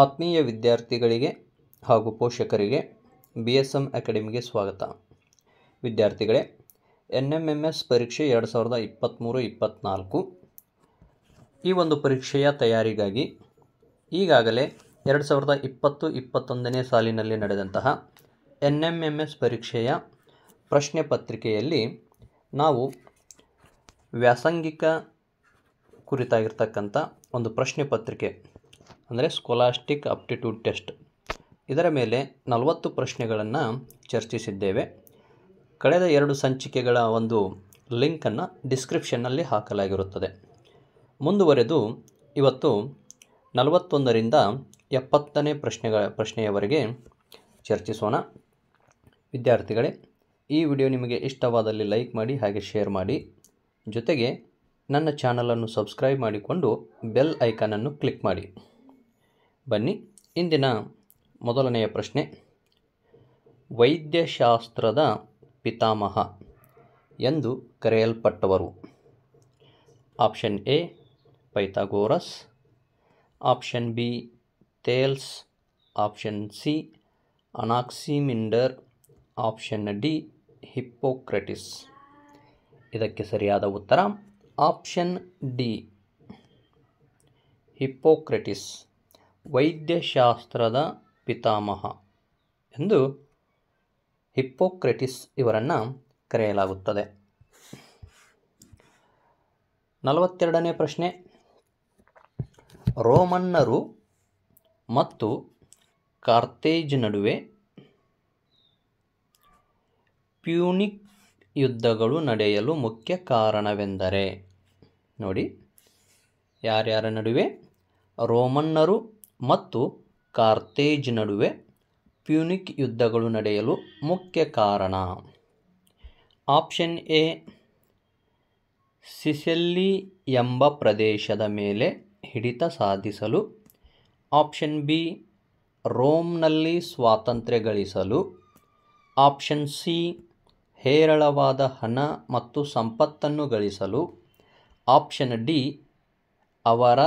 ಆತ್ಮೀಯ ವಿದ್ಯಾರ್ಥಿಗಳಿಗೆ ಹಾಗೂ ಪೋಷಕರಿಗೆ ಬಿ ಎಸ್ ಎಮ್ ಅಕಾಡೆಮಿಗೆ ಸ್ವಾಗತ ವಿದ್ಯಾರ್ಥಿಗಳೇ ಎನ್ ಎಮ್ ಎಮ್ ಎಸ್ ಪರೀಕ್ಷೆ ಎರಡು ಸಾವಿರದ ಇಪ್ಪತ್ತ್ಮೂರು ಇಪ್ಪತ್ತ್ನಾಲ್ಕು ಈ ಒಂದು ಪರೀಕ್ಷೆಯ ತಯಾರಿಗಾಗಿ ಈಗಾಗಲೇ ಎರಡು ಸಾವಿರದ ಇಪ್ಪತ್ತು ಇಪ್ಪತ್ತೊಂದನೇ ಸಾಲಿನಲ್ಲಿ ನಡೆದಂತಹ ಎನ್ ಎಮ್ ಎಮ್ ಎಸ್ ಪರೀಕ್ಷೆಯ ಪ್ರಶ್ನೆ ಪತ್ರಿಕೆಯಲ್ಲಿ ನಾವು ವ್ಯಾಸಂಗಿಕ ಕುರಿತಾಗಿರ್ತಕ್ಕಂಥ ಒಂದು ಪ್ರಶ್ನೆ ಪತ್ರಿಕೆ ಅಂದರೆ ಸ್ಕೊಲಾಸ್ಟಿಕ್ ಅಪ್ಟಿಟ್ಯೂಡ್ ಟೆಸ್ಟ್ ಇದರ ಮೇಲೆ ನಲವತ್ತು ಪ್ರಶ್ನೆಗಳನ್ನು ಚರ್ಚಿಸಿದ್ದೇವೆ ಕಳೆದ ಎರಡು ಸಂಚಿಕೆಗಳ ಒಂದು ಲಿಂಕನ್ನು ಡಿಸ್ಕ್ರಿಪ್ಷನ್ನಲ್ಲಿ ಹಾಕಲಾಗಿರುತ್ತದೆ ಮುಂದುವರೆದು ಇವತ್ತು ನಲವತ್ತೊಂದರಿಂದ ಎಪ್ಪತ್ತನೇ ಪ್ರಶ್ನೆಗಳ ಪ್ರಶ್ನೆಯವರೆಗೆ ಚರ್ಚಿಸೋಣ ವಿದ್ಯಾರ್ಥಿಗಳೇ ಈ ವಿಡಿಯೋ ನಿಮಗೆ ಇಷ್ಟವಾದಲ್ಲಿ ಲೈಕ್ ಮಾಡಿ ಹಾಗೆ ಶೇರ್ ಮಾಡಿ ಜೊತೆಗೆ ನನ್ನ ಚಾನಲನ್ನು ಸಬ್ಸ್ಕ್ರೈಬ್ ಮಾಡಿಕೊಂಡು ಬೆಲ್ ಐಕಾನನ್ನು ಕ್ಲಿಕ್ ಮಾಡಿ ಬನ್ನಿ ಇಂದಿನ ಮೊದಲನೆಯ ಪ್ರಶ್ನೆ ವೈದ್ಯಶಾಸ್ತ್ರದ ಪಿತಾಮಹ ಎಂದು ಕರೆಯಲ್ಪಟ್ಟವರು option A Pythagoras option B Thales option C Anaximander option D Hippocrates ಇದಕ್ಕೆ ಸರಿಯಾದ ಉತ್ತರ ಆಪ್ಷನ್ ಡಿ ಹಿಪ್ಪೋಕ್ರೆಟಿಸ್ ವೈದ್ಯಶಾಸ್ತ್ರದ ಪಿತಾಮಹ ಎಂದು ಹಿಪ್ಪೋಕ್ರೆಟಿಸ್ ಇವರನ್ನು ಕರೆಯಲಾಗುತ್ತದೆ ನಲವತ್ತೆರಡನೇ ಪ್ರಶ್ನೆ ರೋಮನ್ನರು ಮತ್ತು ಕಾರ್ತೇಜ್ ನಡುವೆ ಪ್ಯೂನಿಕ್ ಯುದ್ಧಗಳು ನಡೆಯಲು ಮುಖ್ಯ ಕಾರಣವೆಂದರೆ ನೋಡಿ ಯಾರ್ಯಾರ ನಡುವೆ ರೋಮನ್ನರು ಮತ್ತು ಕಾರ್ತೇಜ್ ನಡುವೆ ಪ್ಯೂನಿಕ್ ಯುದ್ಧಗಳು ನಡೆಯಲು ಮುಖ್ಯ ಕಾರಣ ಆಪ್ಷನ್ ಎ ಸಿಸೆಲ್ಲಿ ಎಂಬ ಪ್ರದೇಶದ ಮೇಲೆ ಹಿಡಿತ ಸಾಧಿಸಲು ಆಪ್ಷನ್ ಬಿ ರೋಮ್ನಲ್ಲಿ ಸ್ವಾತಂತ್ರ್ಯ ಗಳಿಸಲು ಆಪ್ಷನ್ ಸಿ ಹೇರಳವಾದ ಹಣ ಮತ್ತು ಸಂಪತ್ತನ್ನು ಗಳಿಸಲು ಆಪ್ಷನ್ ಡಿ ಅವರ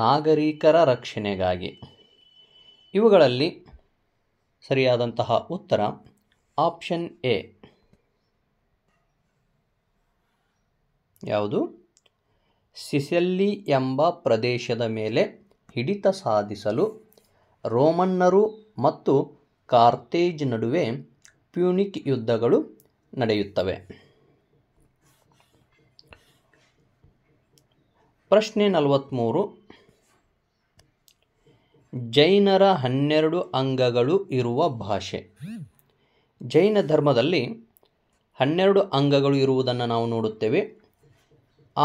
ನಾಗರಿಕರ ರಕ್ಷಣೆಗಾಗಿ ಇವುಗಳಲ್ಲಿ ಸರಿಯಾದಂತಹ ಉತ್ತರ ಆಪ್ಷನ್ ಎ ಯಾವುದು ಸಿಸೆಲ್ಲಿ ಎಂಬ ಪ್ರದೇಶದ ಮೇಲೆ ಹಿಡಿತ ಸಾಧಿಸಲು ರೋಮನ್ನರು ಮತ್ತು ಕಾರ್ತೇಜ್ ನಡುವೆ ಪ್ಯೂನಿಕ್ ಯುದ್ಧಗಳು ನಡೆಯುತ್ತವೆ ಪ್ರಶ್ನೆ ನಲವತ್ತ್ಮೂರು ಜೈನರ ಹನ್ನೆರಡು ಅಂಗಗಳು ಇರುವ ಭಾಷೆ ಜೈನ ಧರ್ಮದಲ್ಲಿ ಹನ್ನೆರಡು ಅಂಗಗಳು ಇರುವುದನ್ನು ನಾವು ನೋಡುತ್ತೇವೆ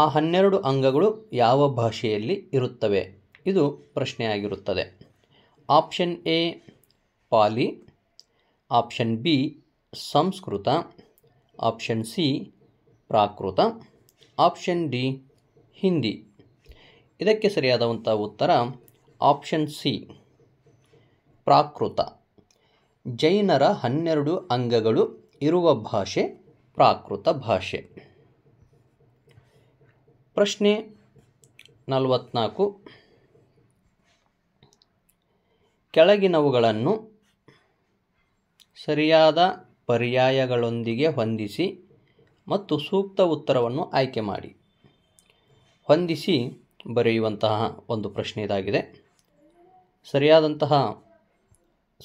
ಆ ಹನ್ನೆರಡು ಅಂಗಗಳು ಯಾವ ಭಾಷೆಯಲ್ಲಿ ಇರುತ್ತವೆ ಇದು ಪ್ರಶ್ನೆಯಾಗಿರುತ್ತದೆ option A Pali option B Sanskrit option C Prakrit option D Hindi ಇದಕ್ಕೆ ಸರಿಯಾದಂಥ ಉತ್ತರ ಆಪ್ಷನ್ ಸಿ ಪ್ರಾಕೃತ ಜೈನರ ಹನ್ನೆರಡು ಅಂಗಗಳು ಇರುವ ಭಾಷೆ ಪ್ರಾಕೃತ ಭಾಷೆ ಪ್ರಶ್ನೆ ನಲವತ್ನಾಲ್ಕು ಕೆಳಗಿನವುಗಳನ್ನು ಸರಿಯಾದ ಪರ್ಯಾಯಗಳೊಂದಿಗೆ ಹೊಂದಿಸಿ ಮತ್ತು ಸೂಕ್ತ ಉತ್ತರವನ್ನು ಆಯ್ಕೆ ಮಾಡಿ ಹೊಂದಿಸಿ ಬರೆಯುವಂತಹ ಒಂದು ಪ್ರಶ್ನೆ ಇದಾಗಿದೆ ಸರಿಯಾದಂತಹ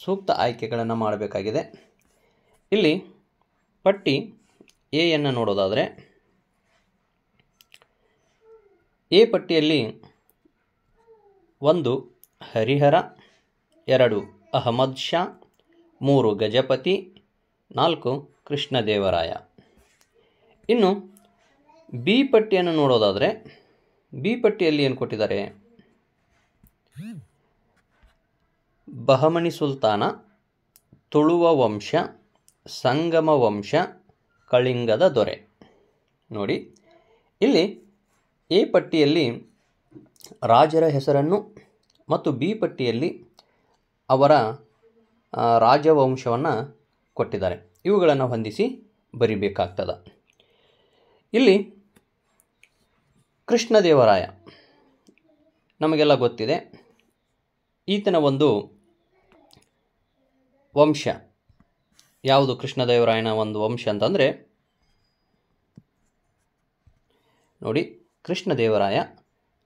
ಸೂಕ್ತ ಆಯ್ಕೆಗಳನ್ನು ಮಾಡಬೇಕಾಗಿದೆ ಇಲ್ಲಿ ಪಟ್ಟಿ ಎಯನ್ನು ನೋಡೋದಾದರೆ ಎ ಪಟ್ಟಿಯಲ್ಲಿ ಒಂದು ಹರಿಹರ ಎರಡು ಅಹಮದ್ ಶಾ ಮೂರು ಗಜಪತಿ ನಾಲ್ಕು ಕೃಷ್ಣದೇವರಾಯ ಇನ್ನು ಬಿ ಪಟ್ಟಿಯನ್ನು ನೋಡೋದಾದರೆ ಬಿ ಪಟ್ಟಿಯಲ್ಲಿ ಏನು ಕೊಟ್ಟಿದ್ದಾರೆ ಬಹಮನಿ ಸುಲ್ತಾನ ತುಳುವ ವಂಶ ಸಂಗಮ ವಂಶ ಕಳಿಂಗದ ದೊರೆ ನೋಡಿ ಇಲ್ಲಿ ಎ ಪಟ್ಟಿಯಲ್ಲಿ ರಾಜರ ಹೆಸರನ್ನು ಮತ್ತು ಬಿ ಪಟ್ಟಿಯಲ್ಲಿ ಅವರ ರಾಜವಂಶವನ್ನು ಕೊಟ್ಟಿದ್ದಾರೆ ಇವುಗಳನ್ನು ಹೊಂದಿಸಿ ಬರಿಬೇಕಾಗ್ತದೆ ಇಲ್ಲಿ ಕೃಷ್ಣದೇವರಾಯ ನಮಗೆಲ್ಲ ಗೊತ್ತಿದೆ ಈತನ ಒಂದು ವಂಶ ಯಾವುದು ಕೃಷ್ಣದೇವರಾಯನ ಒಂದು ವಂಶ ಅಂತಂದರೆ ನೋಡಿ ಕೃಷ್ಣದೇವರಾಯ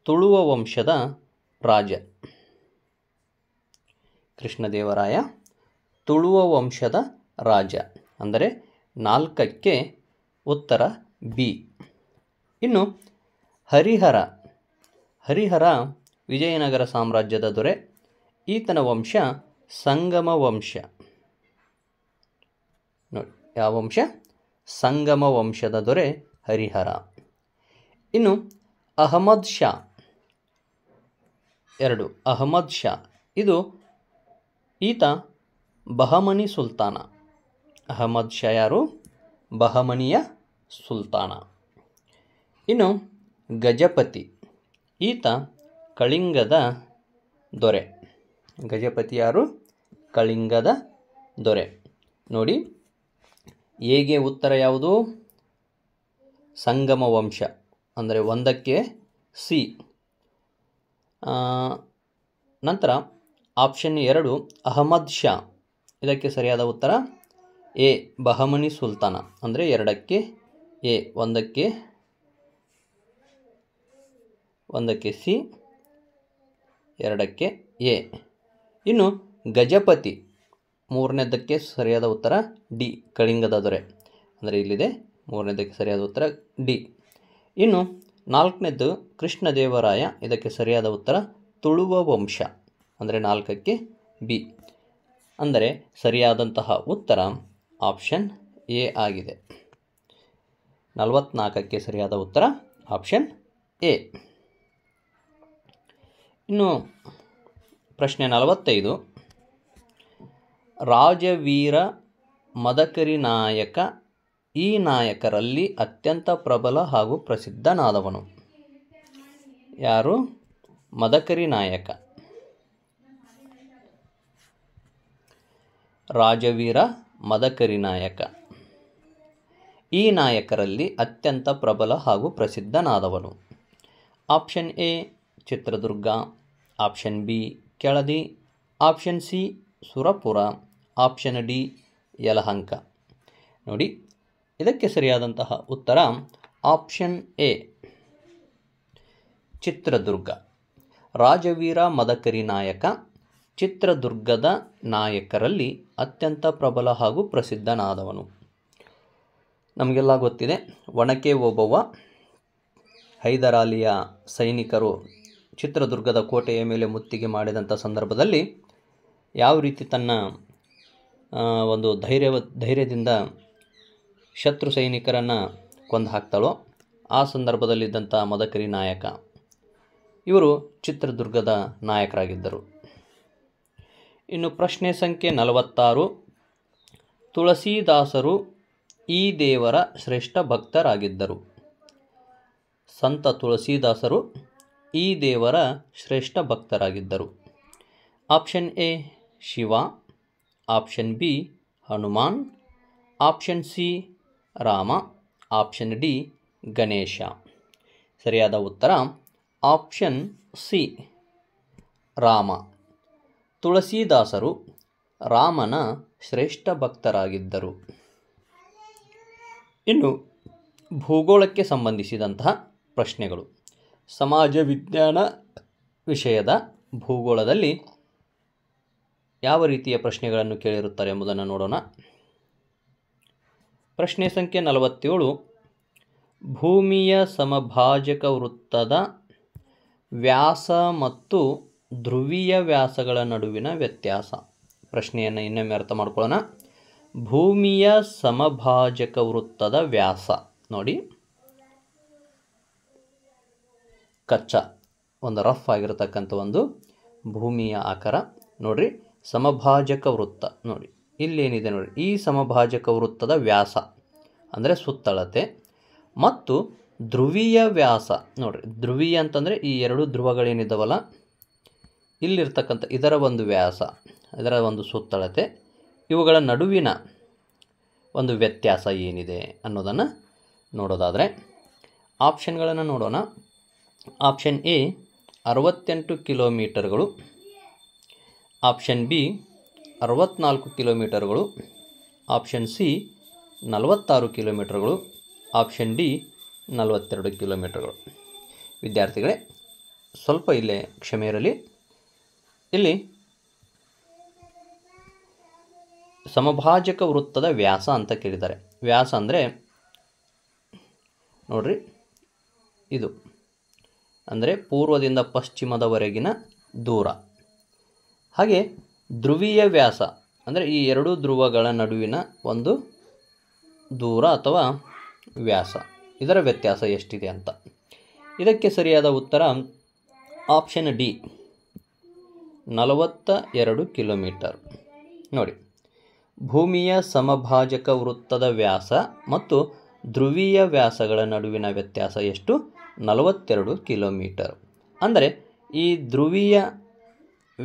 ತುಳುವ ವಂಶದ ರಾಜ ಕೃಷ್ಣದೇವರಾಯ ತುಳುವ ವಂಶದ ರಾಜ ಅಂದರೆ ನಾಲ್ಕಕ್ಕೆ ಉತ್ತರ ಬಿ ಇನ್ನು ಹರಿಹರ ಹರಿಹರ ವಿಜಯನಗರ ಸಾಮ್ರಾಜ್ಯದ ದೊರೆ ಈತನ ವಂಶ ಸಂಗಮ ವಂಶ ಯಾವ ವಂಶ ಸಂಗಮ ವಂಶದ ದೊರೆ ಹರಿಹರ ಇನ್ನು ಅಹಮದ್ ಶಾ ಎರಡು ಅಹಮದ್ ಶಾ ಇದು ಈತ ಬಹಮನಿ ಸುಲ್ತಾನ ಅಹಮದ್ ಶಾ ಯಾರು ಬಹಮನಿಯ ಸುಲ್ತಾನ ಇನ್ನು ಗಜಪತಿ ಈತ ಕಳಿಂಗದ ದೊರೆ ಗಜಪತಿ ಯಾರು ಕಳಿಂಗದ ದೊರೆ ನೋಡಿ ಎಗೆ ಉತ್ತರ ಯಾವುದು ಸಂಗಮ ವಂಶ ಅಂದರೆ ಒಂದಕ್ಕೆ ಸಿ ನಂತರ ಆಪ್ಷನ್ ಎರಡು ಅಹಮದ್ ಶಾ ಇದಕ್ಕೆ ಸರಿಯಾದ ಉತ್ತರ ಎ ಬಹಮನಿ ಸುಲ್ತಾನ ಅಂದರೆ ಎರಡಕ್ಕೆ ಎ ಒಂದಕ್ಕೆ ಒಂದಕ್ಕೆ ಸಿ ಎರಡಕ್ಕೆ ಎ ಇನ್ನು ಗಜಪತಿ ಮೂರನೇದಕ್ಕೆ ಸರಿಯಾದ ಉತ್ತರ ಡಿ ಕಳಿಂಗದ ದೊರೆ ಅಂದರೆ ಇಲ್ಲಿದೆ ಮೂರನೇದಕ್ಕೆ ಸರಿಯಾದ ಉತ್ತರ ಡಿ ಇನ್ನು ನಾಲ್ಕನೇದು ಕೃಷ್ಣದೇವರಾಯ ಇದಕ್ಕೆ ಸರಿಯಾದ ಉತ್ತರ ತುಳುವ ವಂಶ ಅಂದರೆ ನಾಲ್ಕಕ್ಕೆ ಬಿ ಅಂದರೆ ಸರಿಯಾದಂತಹ ಉತ್ತರ ಆಪ್ಷನ್ ಎ ಆಗಿದೆ ನಲವತ್ನಾಲ್ಕಕ್ಕೆ ಸರಿಯಾದ ಉತ್ತರ ಆಪ್ಷನ್ ಎ ಇನ್ನು ಪ್ರಶ್ನೆ ನಲವತ್ತೈದು ರಾಜವೀರ ಮದಕರಿ ನಾಯಕ ಈ ನಾಯಕರಲ್ಲಿ ಅತ್ಯಂತ ಪ್ರಬಲ ಹಾಗೂ ಪ್ರಸಿದ್ಧನಾದವನು ಯಾರು ಮದಕರಿ ನಾಯಕ ರಾಜವೀರ ಮದಕರಿ ನಾಯಕ ಈ ನಾಯಕರಲ್ಲಿ ಅತ್ಯಂತ ಪ್ರಬಲ ಹಾಗೂ ಪ್ರಸಿದ್ಧನಾದವನು option A Chitradurga option B Keladi option C Surapura option D Yelahanka ನೋಡಿ ಇದಕ್ಕೆ ಸರಿಯಾದಂತಹ ಉತ್ತರ ಆಪ್ಷನ್ ಎ ಚಿತ್ರದುರ್ಗ ರಾಜವೀರ ಮದಕರಿ ನಾಯಕ ಚಿತ್ರದುರ್ಗದ ನಾಯಕರಲ್ಲಿ ಅತ್ಯಂತ ಪ್ರಬಲ ಹಾಗೂ ಪ್ರಸಿದ್ಧನಾದವನು ನಮಗೆಲ್ಲ ಗೊತ್ತಿದೆ ಒಣಕೆ ಓಬವ್ವ ಹೈದರಾಲಿಯ ಸೈನಿಕರು ಚಿತ್ರದುರ್ಗದ ಕೋಟೆಯ ಮೇಲೆ ಮುತ್ತಿಗೆ ಮಾಡಿದಂಥ ಸಂದರ್ಭದಲ್ಲಿ ಯಾವ ರೀತಿ ತನ್ನ ಒಂದು ಧೈರ್ಯವ ಧೈರ್ಯದಿಂದ ಶತ್ರು ಸೈನಿಕರನ್ನು ಕೊಂದು ಹಾಕ್ತಾಳೋ ಆ ಸಂದರ್ಭದಲ್ಲಿದ್ದಂಥ ಮದಕರಿ ನಾಯಕ ಇವರು ಚಿತ್ರದುರ್ಗದ ನಾಯಕರಾಗಿದ್ದರು ಇನ್ನು ಪ್ರಶ್ನೆ ಸಂಖ್ಯೆ ನಲವತ್ತಾರು ತುಳಸಿದಾಸರು ಈ ದೇವರ ಶ್ರೇಷ್ಠ ಭಕ್ತರಾಗಿದ್ದರು ಸಂತ ತುಳಸಿದಾಸರು ಈ ದೇವರ ಶ್ರೇಷ್ಠ ಭಕ್ತರಾಗಿದ್ದರು option A Shiva option B Hanuman option C Rama option D Ganesha ಸರಿಯಾದ ಉತ್ತರ ಆಪ್ಷನ್ ಸಿ ರಾಮ ತುಳಸಿದಾಸರು ರಾಮನ ಶ್ರೇಷ್ಠ ಭಕ್ತರಾಗಿದ್ದರು ಇನ್ನು ಭೂಗೋಳಕ್ಕೆ ಸಂಬಂಧಿಸಿದಂತಹ ಪ್ರಶ್ನೆಗಳು ಸಮಾಜ ವಿಜ್ಞಾನ ವಿಷಯದ ಭೂಗೋಳದಲ್ಲಿ ಯಾವ ರೀತಿಯ ಪ್ರಶ್ನೆಗಳನ್ನು ಕೇಳಿರುತ್ತಾರೆ ಎಂಬುದನ್ನು ನೋಡೋಣ ಪ್ರಶ್ನೆ ಸಂಖ್ಯೆ ನಲವತ್ತೇಳು ಭೂಮಿಯ ಸಮಭಾಜಕ ವೃತ್ತದ ವ್ಯಾಸ ಮತ್ತು ಧ್ರುವೀಯ ವ್ಯಾಸಗಳ ನಡುವಿನ ವ್ಯತ್ಯಾಸ ಪ್ರಶ್ನೆಯನ್ನು ಇನ್ನೊಮ್ಮೆ ಅರ್ಥ ಮಾಡ್ಕೊಳ್ಳೋಣ ಭೂಮಿಯ ಸಮಭಾಜಕ ವೃತ್ತದ ವ್ಯಾಸ ನೋಡಿ ಕಚ್ಚಾ ಒಂದು ರಫ್ ಆಗಿರತಕ್ಕಂಥ ಒಂದು ಭೂಮಿಯ ಆಕಾರ ನೋಡಿರಿ ಸಮಭಾಜಕ ವೃತ್ತ ನೋಡಿ ಇಲ್ಲೇನಿದೆ ನೋಡಿ ಈ ಸಮಭಾಜಕ ವೃತ್ತದ ವ್ಯಾಸ ಅಂದರೆ ಸುತ್ತಳತೆ ಮತ್ತು ಧ್ರುವೀಯ ವ್ಯಾಸ ನೋಡಿರಿ ಧ್ರುವೀಯ ಅಂತಂದರೆ ಈ ಎರಡು ಧ್ರುವಗಳೇನಿದ್ದಾವಲ್ಲ ಇಲ್ಲಿರ್ತಕ್ಕಂಥ ಇದರ ಒಂದು ವ್ಯಾಸ ಇದರ ಒಂದು ಸುತ್ತಳತೆ ಇವುಗಳ ನಡುವಿನ ಒಂದು ವ್ಯತ್ಯಾಸ ಏನಿದೆ ಅನ್ನೋದನ್ನು ನೋಡೋದಾದರೆ ಆಪ್ಷನ್ಗಳನ್ನು ನೋಡೋಣ ಆಪ್ಷನ್ ಎ ಅರವತ್ತೆಂಟು ಕಿಲೋಮೀಟರ್ಗಳು ಆಪ್ಷನ್ ಬಿ ಅರವತ್ನಾಲ್ಕು ಕಿಲೋಮೀಟರ್ಗಳು ಆಪ್ಷನ್ ಸಿ ನಲವತ್ತಾರು ಕಿಲೋಮೀಟರ್ಗಳು ಆಪ್ಷನ್ ಡಿ ನಲವತ್ತೆರಡು ಕಿಲೋಮೀಟರ್ಗಳು ವಿದ್ಯಾರ್ಥಿಗಳೇ ಸ್ವಲ್ಪ ಇಲ್ಲೇ ಕ್ಷಮೆ ಇರಲಿ ಇಲ್ಲಿ ಸಮಭಾಜಕ ವೃತ್ತದ ವ್ಯಾಸ ಅಂತ ಕೇಳಿದ್ದಾರೆ ವ್ಯಾಸ ಅಂದರೆ ನೋಡ್ರಿ ಇದು ಅಂದರೆ ಪೂರ್ವದಿಂದ ಪಶ್ಚಿಮದವರೆಗಿನ ದೂರ ಹಾಗೆ ಧ್ರುವೀಯ ವ್ಯಾಸ ಅಂದರೆ ಈ ಎರಡು ಧ್ರುವಗಳ ನಡುವಿನ ಒಂದು ದೂರ ಅಥವಾ ವ್ಯಾಸ ಇದರ ವ್ಯತ್ಯಾಸ ಎಷ್ಟಿದೆ ಅಂತ ಇದಕ್ಕೆ ಸರಿಯಾದ ಉತ್ತರ ಆಪ್ಷನ್ ಡಿ ನಲವತ್ತ ಎರಡು ಕಿಲೋಮೀಟರ್ ನೋಡಿ ಭೂಮಿಯ ಸಮಭಾಜಕ ವೃತ್ತದ ವ್ಯಾಸ ಮತ್ತು ಧ್ರುವೀಯ ವ್ಯಾಸಗಳ ನಡುವಿನ ವ್ಯತ್ಯಾಸ ಎಷ್ಟು ನಲವತ್ತೆರಡು ಕಿಲೋಮೀಟರ್ ಅಂದರೆ ಈ ಧ್ರುವೀಯ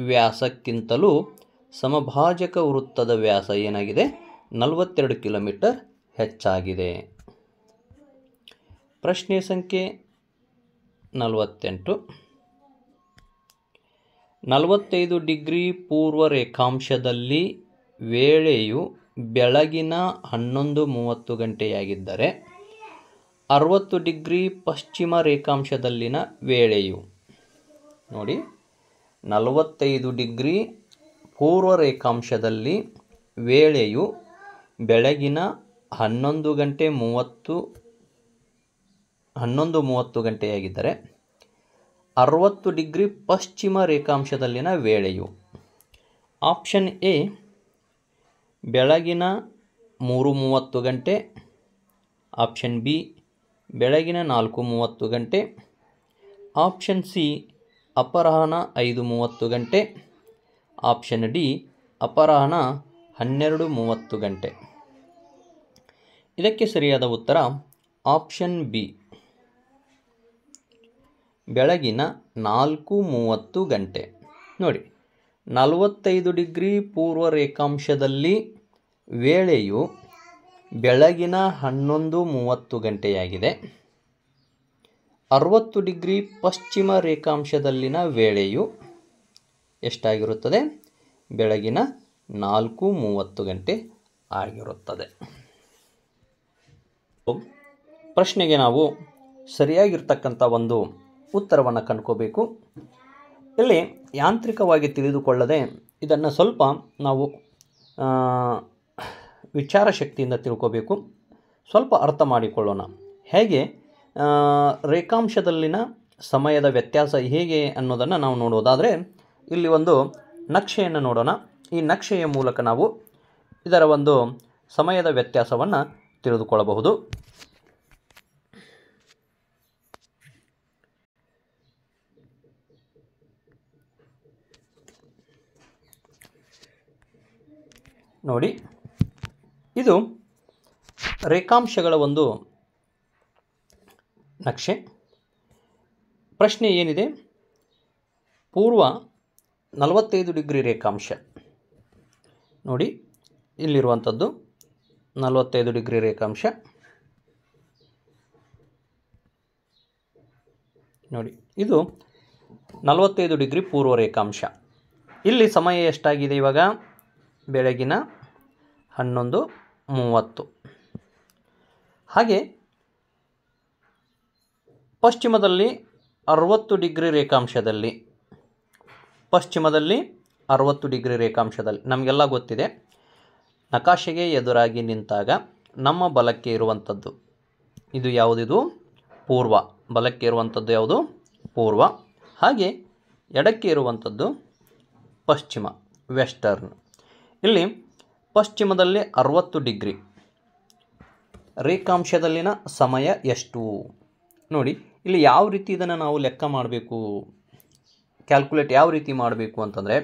ವ್ಯಾಸಕ್ಕಿಂತಲೂ ಸಮಭಾಜಕ ವೃತ್ತದ ವ್ಯಾಸ ಏನಾಗಿದೆ ನಲವತ್ತೆರಡು ಕಿಲೋಮೀಟರ್ ಹೆಚ್ಚಾಗಿದೆ ಪ್ರಶ್ನೆ ಸಂಖ್ಯೆ ನಲವತ್ತೆಂಟು ನಲವತ್ತೈದು ಡಿಗ್ರಿ ಪೂರ್ವ ರೇಖಾಂಶದಲ್ಲಿ ವೇಳೆಯು ಬೆಳಗಿನ ಹನ್ನೊಂದು ಮೂವತ್ತು ಗಂಟೆಯಾಗಿದ್ದರೆ ಅರವತ್ತು ಡಿಗ್ರಿ ಪಶ್ಚಿಮ ರೇಖಾಂಶದಲ್ಲಿನ ವೇಳೆಯು ನೋಡಿ ನಲವತ್ತೈದು ಡಿಗ್ರಿ ಪೂರ್ವ ರೇಖಾಂಶದಲ್ಲಿ ವೇಳೆಯು ಬೆಳಗಿನ ಹನ್ನೊಂದು ಗಂಟೆ ಮೂವತ್ತು ಹನ್ನೊಂದು ಮೂವತ್ತು ಗಂಟೆಯಾಗಿದ್ದರೆ ಅರವತ್ತು ಡಿಗ್ರಿ ಪಶ್ಚಿಮ ರೇಖಾಂಶದಲ್ಲಿನ ವೇಳೆಯು ಆಪ್ಷನ್ ಎ ಬೆಳಗಿನ ಮೂರು ಮೂವತ್ತು ಗಂಟೆ ಆಪ್ಷನ್ ಬಿ ಬೆಳಗಿನ ನಾಲ್ಕು ಮೂವತ್ತು ಗಂಟೆ ಆಪ್ಷನ್ ಸಿ ಅಪರಾಹ್ನ ಐದು ಮೂವತ್ತು ಗಂಟೆ ಆಪ್ಷನ್ ಡಿ ಅಪರಾಹ್ನ ಹನ್ನೆರಡು ಮೂವತ್ತು ಗಂಟೆ ಇದಕ್ಕೆ ಸರಿಯಾದ ಉತ್ತರ ಆಪ್ಷನ್ ಬಿ ಬೆಳಗಿನ ನಾಲ್ಕು ಮೂವತ್ತು ಗಂಟೆ ನೋಡಿ ನಲವತ್ತೈದು ಡಿಗ್ರಿ ಪೂರ್ವ ರೇಖಾಂಶದಲ್ಲಿ ವೇಳೆಯು ಬೆಳಗಿನ ಹನ್ನೊಂದು ಮೂವತ್ತು ಗಂಟೆಯಾಗಿದೆ ಅರವತ್ತು ಡಿಗ್ರಿ ಪಶ್ಚಿಮ ರೇಖಾಂಶದಲ್ಲಿನ ವೇಳೆಯು ಎಷ್ಟಾಗಿರುತ್ತದೆ ಬೆಳಗಿನ ನಾಲ್ಕು ಮೂವತ್ತು ಗಂಟೆ ಆಗಿರುತ್ತದೆ ಪ್ರಶ್ನೆಗೆ ನಾವು ಸರಿಯಾಗಿರ್ತಕ್ಕಂಥ ಒಂದು ಉತ್ತರವನ್ನು ಕಂಡ್ಕೋಬೇಕು ಇಲ್ಲಿ ಯಾಂತ್ರಿಕವಾಗಿ ತಿಳಿದುಕೊಳ್ಳದೆ ಇದನ್ನು ಸ್ವಲ್ಪ ನಾವು ವಿಚಾರ ಶಕ್ತಿಯಿಂದ ತಿಳ್ಕೋಬೇಕು ಸ್ವಲ್ಪ ಅರ್ಥ ಮಾಡಿಕೊಳ್ಳೋಣ ಹೇಗೆ ರೇಖಾಂಶದಲ್ಲಿನ ಸಮಯದ ವ್ಯತ್ಯಾಸ ಹೇಗೆ ಅನ್ನೋದನ್ನು ನಾವು ನೋಡೋದಾದರೆ ಇಲ್ಲಿ ಒಂದು ನಕ್ಷೆಯನ್ನು ನೋಡೋಣ ಈ ನಕ್ಷೆಯ ಮೂಲಕ ನಾವು ಇದರ ಒಂದು ಸಮಯದ ವ್ಯತ್ಯಾಸವನ್ನು ತಿಳಿದುಕೊಳ್ಳಬಹುದು ನೋಡಿ ಇದು ರೇಖಾಂಶಗಳ ಒಂದು ನಕ್ಷೆ ಪ್ರಶ್ನೆ ಏನಿದೆ ಪೂರ್ವ ನಲವತ್ತೈದು ಡಿಗ್ರಿ ರೇಖಾಂಶ ನೋಡಿ ಇಲ್ಲಿರುವಂಥದ್ದು ನಲವತ್ತೈದು ಡಿಗ್ರಿ ರೇಖಾಂಶ ನೋಡಿ ಇದು ನಲವತ್ತೈದು ಡಿಗ್ರಿ ಪೂರ್ವ ರೇಖಾಂಶ ಇಲ್ಲಿ ಸಮಯ ಎಷ್ಟಾಗಿದೆ ಇವಾಗ ಬೆಳಗಿನ ಹನ್ನೊಂದು ಮೂವತ್ತು ಹಾಗೆ ಪಶ್ಚಿಮದಲ್ಲಿ ಅರವತ್ತು ಡಿಗ್ರಿ ರೇಖಾಂಶದಲ್ಲಿ ಪಶ್ಚಿಮದಲ್ಲಿ ಅರವತ್ತು ಡಿಗ್ರಿ ರೇಖಾಂಶದಲ್ಲಿ ನಮಗೆಲ್ಲ ಗೊತ್ತಿದೆ ನಕಾಶೆಗೆ ಎದುರಾಗಿ ನಿಂತಾಗ ನಮ್ಮ ಬಲಕ್ಕೆ ಇರುವಂಥದ್ದು ಇದು ಯಾವುದಿದು ಪೂರ್ವ ಬಲಕ್ಕೆ ಇರುವಂಥದ್ದು ಯಾವುದು ಪೂರ್ವ ಹಾಗೆ ಎಡಕ್ಕೆ ಇರುವಂಥದ್ದು ಪಶ್ಚಿಮ ವೆಸ್ಟರ್ನ್ ಇಲ್ಲಿ ಪಶ್ಚಿಮದಲ್ಲಿ ಅರುವತ್ತು ಡಿಗ್ರಿ ರೇಖಾಂಶದಲ್ಲಿನ ಸಮಯ ಎಷ್ಟು ನೋಡಿ ಇಲ್ಲಿ ಯಾವ ರೀತಿ ಇದನ್ನು ನಾವು ಲೆಕ್ಕ ಮಾಡಬೇಕು ಕ್ಯಾಲ್ಕುಲೇಟ್ ಯಾವ ರೀತಿ ಮಾಡಬೇಕು ಅಂತಂದರೆ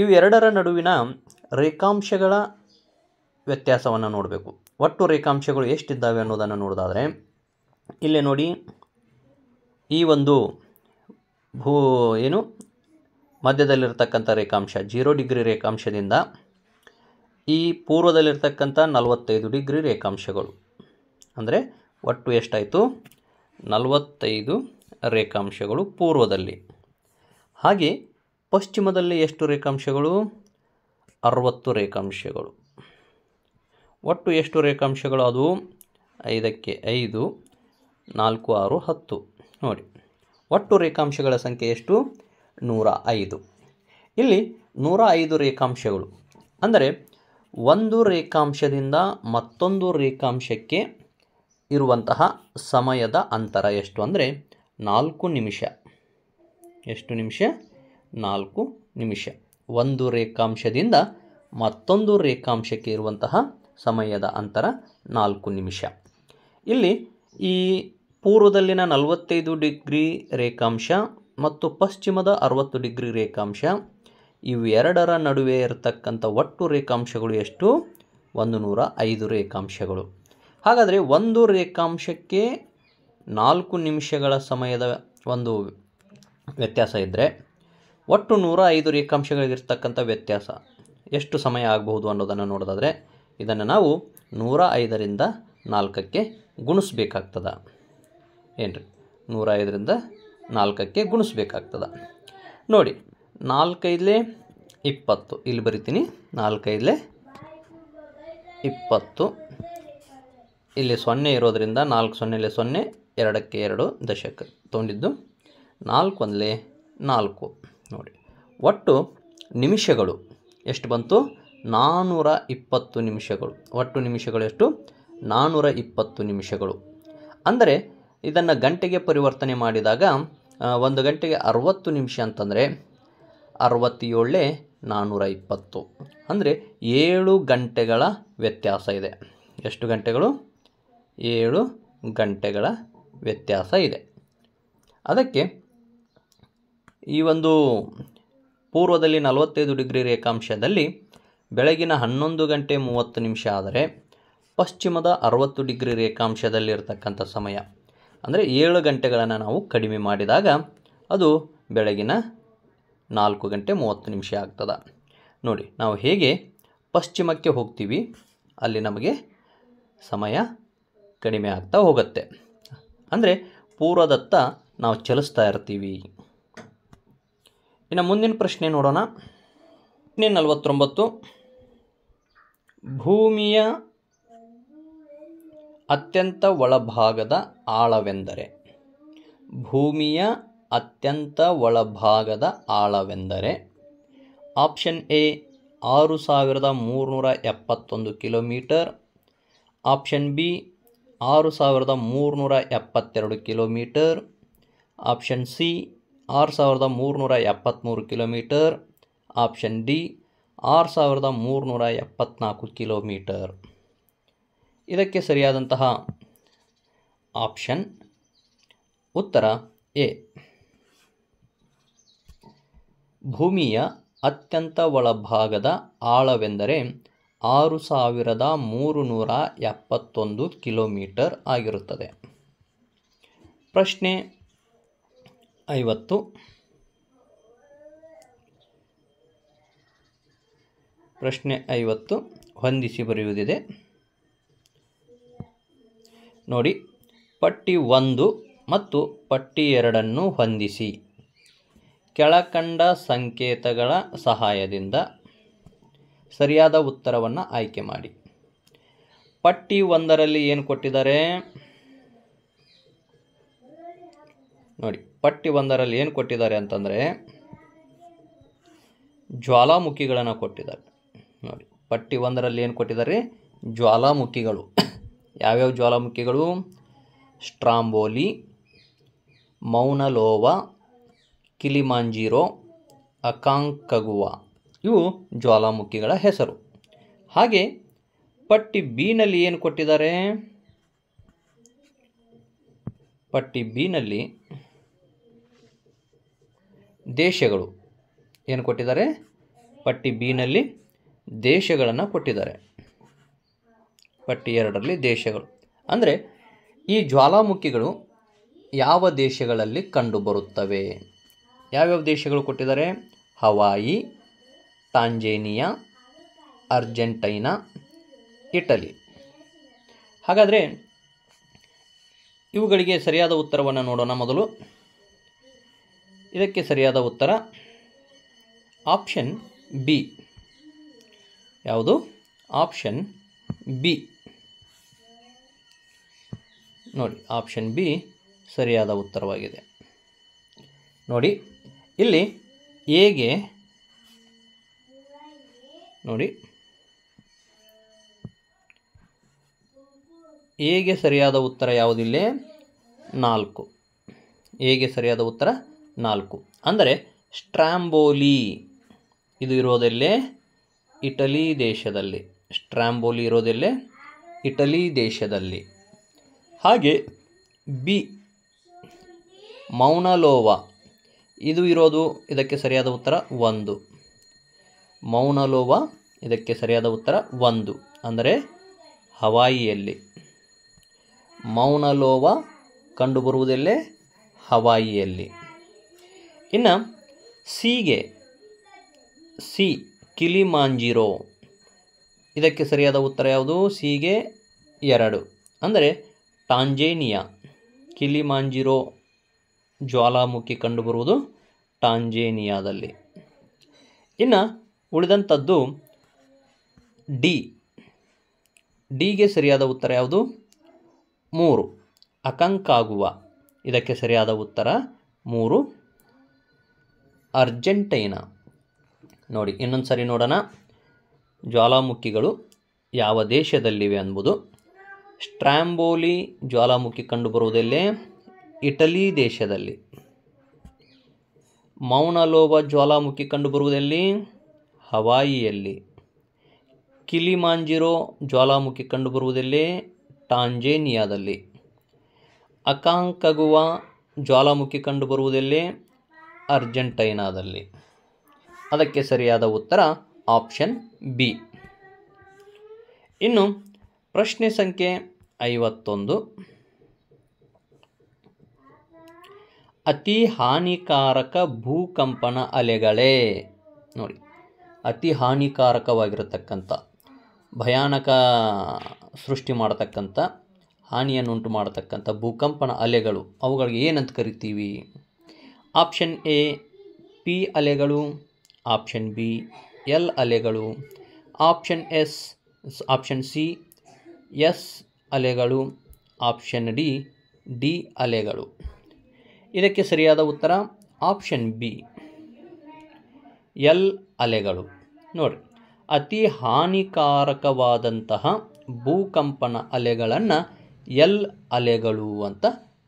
ಇವೆರಡರ ನಡುವಿನ ರೇಖಾಂಶಗಳ ವ್ಯತ್ಯಾಸವನ್ನು ನೋಡಬೇಕು ಒಟ್ಟು ರೇಖಾಂಶಗಳು ಎಷ್ಟಿದ್ದಾವೆ ಅನ್ನೋದನ್ನು ನೋಡೋದಾದರೆ ಇಲ್ಲೇ ನೋಡಿ ಈ ಒಂದು ಭೂ ಏನು ಮಧ್ಯದಲ್ಲಿರ್ತಕ್ಕಂಥ ರೇಖಾಂಶ ಜೀರೋ ಡಿಗ್ರಿ ರೇಖಾಂಶದಿಂದ ಈ ಪೂರ್ವದಲ್ಲಿರ್ತಕ್ಕಂಥ ನಲವತ್ತೈದು ಡಿಗ್ರಿ ರೇಖಾಂಶಗಳು ಅಂದರೆ ಒಟ್ಟು ಎಷ್ಟಾಯಿತು ನಲವತ್ತೈದು ರೇಖಾಂಶಗಳು ಪೂರ್ವದಲ್ಲಿ ಹಾಗೆ ಪಶ್ಚಿಮದಲ್ಲಿ ಎಷ್ಟು ರೇಖಾಂಶಗಳು ಅರವತ್ತು ರೇಖಾಂಶಗಳು ಒಟ್ಟು ಎಷ್ಟು ರೇಖಾಂಶಗಳು ಅದು ಐದಕ್ಕೆ ಐದು ನಾಲ್ಕು ಆರು ಹತ್ತು ನೋಡಿ ಒಟ್ಟು ರೇಖಾಂಶಗಳ ಸಂಖ್ಯೆ ಎಷ್ಟು ನೂರ ಐದು ಇಲ್ಲಿ ನೂರ ಐದು ರೇಖಾಂಶಗಳು ಅಂದರೆ ಒಂದು ರೇಖಾಂಶದಿಂದ ಮತ್ತೊಂದು ರೇಖಾಂಶಕ್ಕೆ ಇರುವಂತಹ ಸಮಯದ ಅಂತರ ಎಷ್ಟು ಅಂದರೆ ನಾಲ್ಕು ನಿಮಿಷ ಎಷ್ಟು ನಿಮಿಷ ನಾಲ್ಕು ನಿಮಿಷ ಒಂದು ರೇಖಾಂಶದಿಂದ ಮತ್ತೊಂದು ರೇಖಾಂಶಕ್ಕೆ ಇರುವಂತಹ ಸಮಯದ ಅಂತರ ನಾಲ್ಕು ನಿಮಿಷ ಇಲ್ಲಿ ಈ ಪೂರ್ವದಲ್ಲಿನ ನಲವತ್ತೈದು ಡಿಗ್ರಿ ರೇಖಾಂಶ ಮತ್ತು ಪಶ್ಚಿಮದ ಅರವತ್ತು ಡಿಗ್ರಿ ರೇಖಾಂಶ ಇವೆರಡರ ನಡುವೆ ಇರತಕ್ಕಂಥ ಒಟ್ಟು ರೇಖಾಂಶಗಳು ಎಷ್ಟು ಒಂದು ನೂರ ಐದು ರೇಖಾಂಶಗಳು ಹಾಗಾದರೆ ಒಂದು ರೇಖಾಂಶಕ್ಕೆ ನಾಲ್ಕು ನಿಮಿಷಗಳ ಸಮಯದ ಒಂದು ವ್ಯತ್ಯಾಸ ಇದ್ದರೆ ಒಟ್ಟು ನೂರ ಐದು ರೇಖಾಂಶಗಳಿಗಿರ್ತಕ್ಕಂಥ ವ್ಯತ್ಯಾಸ ಎಷ್ಟು ಸಮಯ ಆಗಬಹುದು ಅನ್ನೋದನ್ನು ನೋಡೋದಾದರೆ ಇದನ್ನು ನಾವು ನೂರ ಐದರಿಂದ ನಾಲ್ಕಕ್ಕೆ ಗುಣಿಸ್ಬೇಕಾಗ್ತದ ಏನ್ರಿ ನೂರ ಐದರಿಂದ ನಾಲ್ಕಕ್ಕೆ ಗುಣಿಸ್ಬೇಕಾಗ್ತದ ನೋಡಿ ನಾಲ್ಕೈದಲೆ ಇಪ್ಪತ್ತು ಇಲ್ಲಿ ಬರಿತೀನಿ ನಾಲ್ಕೈದಲೆ ಇಪ್ಪತ್ತು ಇಲ್ಲಿ ಸೊನ್ನೆ ಇರೋದರಿಂದ ನಾಲ್ಕು ಸೊನ್ನೆಲೆ ಸೊನ್ನೆ ಎರಡಕ್ಕೆ ಎರಡು ದಶಕ ತೊಗೊಂಡಿದ್ದು ನಾಲ್ಕು ಒಂದಲೇ ನಾಲ್ಕು ನೋಡಿ ಒಟ್ಟು ನಿಮಿಷಗಳು ಎಷ್ಟು ಬಂತು ನಾನ್ನೂರ ಇಪ್ಪತ್ತು ನಿಮಿಷಗಳು ಒಟ್ಟು ನಿಮಿಷಗಳು ಎಷ್ಟು ನಾನ್ನೂರ ಇಪ್ಪತ್ತು ನಿಮಿಷಗಳು ಅಂದರೆ ಇದನ್ನು ಗಂಟೆಗೆ ಪರಿವರ್ತನೆ ಮಾಡಿದಾಗ ಒಂದು ಗಂಟೆಗೆ ಅರುವತ್ತು ನಿಮಿಷ ಅಂತಂದರೆ ಅರವತ್ತೇಳೇ ನಾನ್ನೂರ ಇಪ್ಪತ್ತು ಅಂದರೆ ಏಳು ಗಂಟೆಗಳ ವ್ಯತ್ಯಾಸ ಇದೆ ಎಷ್ಟು ಗಂಟೆಗಳು ಏಳು ಗಂಟೆಗಳ ವ್ಯತ್ಯಾಸ ಇದೆ ಅದಕ್ಕೆ ಈ ಒಂದು ಪೂರ್ವದಲ್ಲಿ ನಲವತ್ತೈದು ಡಿಗ್ರಿ ರೇಖಾಂಶದಲ್ಲಿ ಬೆಳಗಿನ ಹನ್ನೊಂದು ಗಂಟೆ ಮೂವತ್ತು ನಿಮಿಷ ಆದರೆ ಪಶ್ಚಿಮದ ಅರವತ್ತು ಡಿಗ್ರಿ ರೇಖಾಂಶದಲ್ಲಿರ್ತಕ್ಕಂಥ ಸಮಯ ಅಂದರೆ ಏಳು ಗಂಟೆಗಳನ್ನು ನಾವು ಕಡಿಮೆ ಮಾಡಿದಾಗ ಅದು ಬೆಳಗಿನ ನಾಲ್ಕು ಗಂಟೆ ಮೂವತ್ತು ನಿಮಿಷ ಆಗ್ತದೆ ನೋಡಿ ನಾವು ಹೇಗೆ ಪಶ್ಚಿಮಕ್ಕೆ ಹೋಗ್ತೀವಿ ಅಲ್ಲಿ ನಮಗೆ ಸಮಯ ಕಡಿಮೆ ಆಗ್ತಾ ಹೋಗುತ್ತೆ ಅಂದರೆ ಪೂರ್ವದತ್ತ ನಾವು ಚಲಿಸ್ತಾ ಇರ್ತೀವಿ ಇನ್ನು ಮುಂದಿನ ಪ್ರಶ್ನೆ ನೋಡೋಣ ಇನ್ನೇನು ನಲವತ್ತೊಂಬತ್ತು ಭೂಮಿಯ ಅತ್ಯಂತ ಒಳಭಾಗದ ಆಳವೆಂದರೆ ಭೂಮಿಯ ಅತ್ಯಂತ ಒಳಭಾಗದ ಆಳವೆಂದರೆ ಆಪ್ಷನ್ ಎ ಆರು ಸಾವಿರದ ಮೂರುನೂರ ಎಪ್ಪತ್ತೊಂದು ಕಿಲೋಮೀಟರ್ ಆಪ್ಷನ್ ಬಿ ಆರು ಸಾವಿರದ ಮೂರುನೂರ ಎಪ್ಪತ್ತೆರಡು ಕಿಲೋಮೀಟರ್ ಆಪ್ಷನ್ ಸಿ ಆರು ಸಾವಿರದ ಮೂರುನೂರ ಎಪ್ಪತ್ತ್ಮೂರು ಕಿಲೋಮೀಟರ್ ಆಪ್ಷನ್ ಡಿ ಆರು ಸಾವಿರದ ಮೂರುನೂರ ಎಪ್ಪತ್ನಾಲ್ಕು ಕಿಲೋಮೀಟರ್ ಇದಕ್ಕೆ ಸರಿಯಾದಂತಹ ಆಪ್ಷನ್ ಉತ್ತರ ಎ ಭೂಮಿಯ ಅತ್ಯಂತ ಒಳಭಾಗದ ಆಳವೆಂದರೆ ಆರು ಸಾವಿರದ ಮೂರು ನೂರ ಎಪ್ಪತ್ತೊಂದು ಕಿಲೋಮೀಟರ್ ಆಗಿರುತ್ತದೆ ಪ್ರಶ್ನೆ ಐವತ್ತು ಪ್ರಶ್ನೆ ಐವತ್ತು ಹೊಂದಿಸಿ ಬರೆಯುವುದಿದೆ ನೋಡಿ ಪಟ್ಟಿ ಒಂದು ಮತ್ತು ಪಟ್ಟಿ ಎರಡನ್ನು ಹೊಂದಿಸಿ ಕೆಳಕಂಡ ಸಂಕೇತಗಳ ಸಹಾಯದಿಂದ ಸರಿಯಾದ ಉತ್ತರವನ್ನು ಆಯ್ಕೆ ಮಾಡಿ ಪಟ್ಟಿ ಒಂದರಲ್ಲಿ ಏನು ಕೊಟ್ಟಿದ್ದಾರೆ ನೋಡಿ ಪಟ್ಟಿ ಒಂದರಲ್ಲಿ ಏನು ಕೊಟ್ಟಿದ್ದಾರೆ ಅಂತಂದರೆ ಜ್ವಾಲಾಮುಖಿಗಳನ್ನು ಕೊಟ್ಟಿದ್ದಾರೆ ನೋಡಿ ಪಟ್ಟಿ ಒಂದರಲ್ಲಿ ಏನು ಕೊಟ್ಟಿದ್ದಾರೆ ಜ್ವಾಲಾಮುಖಿಗಳು ಯಾವ್ಯಾವ ಜ್ವಾಲಾಮುಖಿಗಳು ಸ್ಟ್ರಾಂಬೋಲಿ ಮೌನಲೋವಾ ಕಿಲಿಮಾಂಜೀರೋ ಅಕಾಂಕಗುವಾ ಇವು ಜ್ವಾಲಾಮುಖಿಗಳ ಹೆಸರು ಹಾಗೆ ಪಟ್ಟಿ ಬಿನಲ್ಲಿ ಏನು ಕೊಟ್ಟಿದ್ದಾರೆ ಪಟ್ಟಿ ಬಿನಲ್ಲಿ ದೇಶಗಳು ಏನು ಕೊಟ್ಟಿದ್ದಾರೆ ಪಟ್ಟಿ ಬಿನಲ್ಲಿ ದೇಶಗಳನ್ನು ಕೊಟ್ಟಿದ್ದಾರೆ ಪಟ್ಟಿ ಎರಡರಲ್ಲಿ ದೇಶಗಳು ಅಂದರೆ ಈ ಜ್ವಾಲಾಮುಖಿಗಳು ಯಾವ ದೇಶಗಳಲ್ಲಿ ಕಂಡುಬರುತ್ತವೆ ಯಾವ್ಯಾವ ದೇಶಗಳು ಕೊಟ್ಟಿದ್ದಾರೆ ಹವಾಯಿ ತಾಂಜೇನಿಯಾ ಅರ್ಜೆಂಟೈನಾ ಇಟಲಿ ಹಾಗಾದರೆ ಇವುಗಳಿಗೆ ಸರಿಯಾದ ಉತ್ತರವನ್ನು ನೋಡೋಣ ಮೊದಲು ಇದಕ್ಕೆ ಸರಿಯಾದ ಉತ್ತರ ಆಪ್ಷನ್ ಬಿ ಯಾವುದು ಆಪ್ಷನ್ ಬಿ ನೋಡಿ ಆಪ್ಷನ್ ಬಿ ಸರಿಯಾದ ಉತ್ತರವಾಗಿದೆ ನೋಡಿ ಇಲ್ಲಿ ಎಗೆ ನೋಡಿ ಎಗೆ ಸರಿಯಾದ ಉತ್ತರ ಯಾವುದಿಲ್ಲೇ ನಾಲ್ಕು ಎಗೆ ಸರಿಯಾದ ಉತ್ತರ ನಾಲ್ಕು ಅಂದರೆ ಸ್ಟ್ರಾಂಬೋಲಿ ಇದು ಇರೋದೆಲ್ಲೇ ಇಟಲಿ ದೇಶದಲ್ಲಿ ಸ್ಟ್ರಾಂಬೋಲಿ ಇರೋದೆಲ್ಲೇ ಇಟಲಿ ದೇಶದಲ್ಲಿ ಹಾಗೆ ಬಿ ಮೌನಲೋವಾ ಇದು ಇರೋದು ಇದಕ್ಕೆ ಸರಿಯಾದ ಉತ್ತರ ಒಂದು ಮೌನಲೋವ ಇದಕ್ಕೆ ಸರಿಯಾದ ಉತ್ತರ ಒಂದು ಅಂದರೆ ಹವಾಯಿಯಲ್ಲಿ ಮೌನಲೋವ ಕಂಡುಬರುವುದೆಲ್ಲೇ ಹವಾಯಿಯಲ್ಲಿ ಇನ್ನು ಸಿಗೆ ಸಿ ಕಿಲಿಮಾಂಜಿರೋ ಇದಕ್ಕೆ ಸರಿಯಾದ ಉತ್ತರ ಯಾವುದು ಸಿಗೆ ಎರಡು ಅಂದರೆ ಟಾಂಜೇನಿಯಾ ಕಿಲಿಮಾಂಜಿರೋ ಜ್ವಾಲಾಮುಖಿ ಕಂಡುಬರುವುದು ಟಾಂಜೇನಿಯಾದಲ್ಲಿ ಇನ್ನು ಉಳಿದಂಥದ್ದು ಡಿ ಡಿಗೆ ಸರಿಯಾದ ಉತ್ತರ ಯಾವುದು ಮೂರು ಅಕಂಕಾಗುವ ಇದಕ್ಕೆ ಸರಿಯಾದ ಉತ್ತರ ಮೂರು ಅರ್ಜೆಂಟೈನಾ ನೋಡಿ ಇನ್ನೊಂದು ಸರಿ ನೋಡೋಣ ಜ್ವಾಲಾಮುಖಿಗಳು ಯಾವ ದೇಶದಲ್ಲಿವೆ ಅನ್ಬೋದು ಸ್ಟ್ರಾಂಬೋಲಿ ಜ್ವಾಲಾಮುಖಿ ಕಂಡುಬರುವುದಲ್ಲೇ ಇಟಲಿ ದೇಶದಲ್ಲಿ ಮೌನಲೋಭ ಜ್ವಾಲಾಮುಖಿ ಕಂಡುಬರುವುದಲ್ಲಿ ಹವಾಯಿಯಲ್ಲಿ ಕಿಲಿಮಾಂಜಿರೋ ಜ್ವಾಲಾಮುಖಿ ಕಂಡುಬರುವುದೆಲ್ಲೇ ಟಾಂಜೇನಿಯಾದಲ್ಲಿ ಅಕಾಂಕಗುವ ಜ್ವಾಲಾಮುಖಿ ಕಂಡುಬರುವುದೆಲ್ಲೇ ಅರ್ಜೆಂಟೈನಾದಲ್ಲಿ ಅದಕ್ಕೆ ಸರಿಯಾದ ಉತ್ತರ ಆಪ್ಷನ್ ಬಿ ಇನ್ನು ಪ್ರಶ್ನೆ ಸಂಖ್ಯೆ ಐವತ್ತೊಂದು ಅತಿ ಹಾನಿಕಾರಕ ಭೂಕಂಪನ ಅಲೆಗಳೇ ನೋಡಿ ಅತಿ ಹಾನಿಕಾರಕವಾಗಿರತಕ್ಕಂಥ ಭಯಾನಕ ಸೃಷ್ಟಿ ಮಾಡತಕ್ಕಂಥ ಹಾನಿಯನ್ನುಂಟು ಮಾಡತಕ್ಕಂಥ ಭೂಕಂಪನ ಅಲೆಗಳು ಅವುಗಳಿಗೆ ಏನಂತ ಕರಿತೀವಿ ಆಪ್ಷನ್ ಎ ಪಿ ಅಲೆಗಳು ಆಪ್ಷನ್ ಬಿ ಎಲ್ ಅಲೆಗಳು option S option C S ಅಲೆಗಳು ಆಪ್ಷನ್ ಡಿ ಡಿ ಅಲೆಗಳು ಇದಕ್ಕೆ ಸರಿಯಾದ ಉತ್ತರ ಆಪ್ಷನ್ ಬಿ ಎಲ್ ಅಲೆಗಳು ನೋಡಿ ಅತಿ ಹಾನಿಕಾರಕವಾದಂತಹ ಭೂಕಂಪನ ಅಲೆಗಳನ್ನು ಎಲ್ ಅಲೆಗಳು ಅಂತ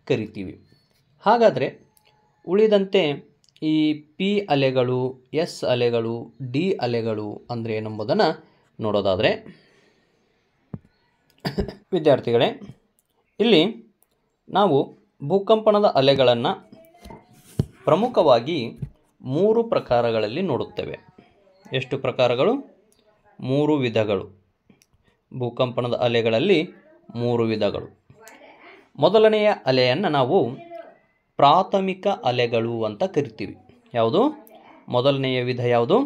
ಕರಿತೀವಿ ಹಾಗಾದರೆ ಉಳಿದಂತೆ ಈ ಪಿ ಅಲೆಗಳು ಎಸ್ ಅಲೆಗಳು ಡಿ ಅಲೆಗಳು ಅಂದರೆ ಏನೆಂಬುದನ್ನು ನೋಡೋದಾದರೆ ವಿದ್ಯಾರ್ಥಿಗಳೇ ಇಲ್ಲಿ ನಾವು ಭೂಕಂಪನದ ಅಲೆಗಳನ್ನು ಪ್ರಮುಖವಾಗಿ ಮೂರು ಪ್ರಕಾರಗಳಲ್ಲಿ ನೋಡುತ್ತೇವೆ ಎಷ್ಟು ಪ್ರಕಾರಗಳು ಮೂರು ವಿಧಗಳು ಭೂಕಂಪನದ ಅಲೆಗಳಲ್ಲಿ ಮೂರು ವಿಧಗಳು ಮೊದಲನೆಯ ಅಲೆಯನ್ನು ನಾವು ಪ್ರಾಥಮಿಕ ಅಲೆಗಳು ಅಂತ ಕರಿತೀವಿ ಯಾವುದು ಮೊದಲನೆಯ ವಿಧ ಯಾವುದು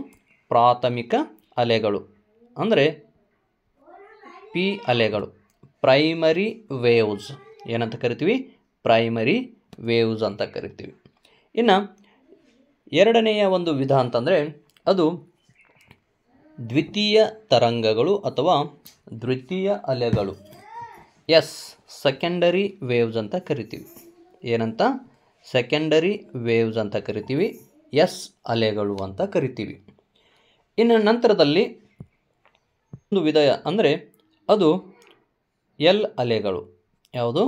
ಪ್ರಾಥಮಿಕ ಅಲೆಗಳು ಅಂದರೆ ಪಿ ಅಲೆಗಳು ಪ್ರೈಮರಿ ವೇವ್ಸ್ ಏನಂತ ಕರಿತೀವಿ ಪ್ರೈಮರಿ ವೇವ್ಸ್ ಅಂತ ಕರಿತೀವಿ ಇನ್ನು ಎರಡನೆಯ ಒಂದು ವಿಧ ಅಂತಂದರೆ ಅದು ದ್ವಿತೀಯ ತರಂಗಗಳು ಅಥವಾ ದ್ವಿತೀಯ ಅಲೆಗಳು ಎಸ್ ಸೆಕೆಂಡರಿ ವೇವ್ಸ್ ಅಂತ ಕರಿತೀವಿ ಏನಂತ ಸೆಕೆಂಡರಿ ವೇವ್ಸ್ ಅಂತ ಕರಿತೀವಿ ಎಸ್ ಅಲೆಗಳು ಅಂತ ಕರಿತೀವಿ ಇನ್ನು ನಂತರದಲ್ಲಿ ಒಂದು ವಿಧ ಅಂದರೆ ಅದು ಎಲ್ ಅಲೆಗಳು ಯಾವುದು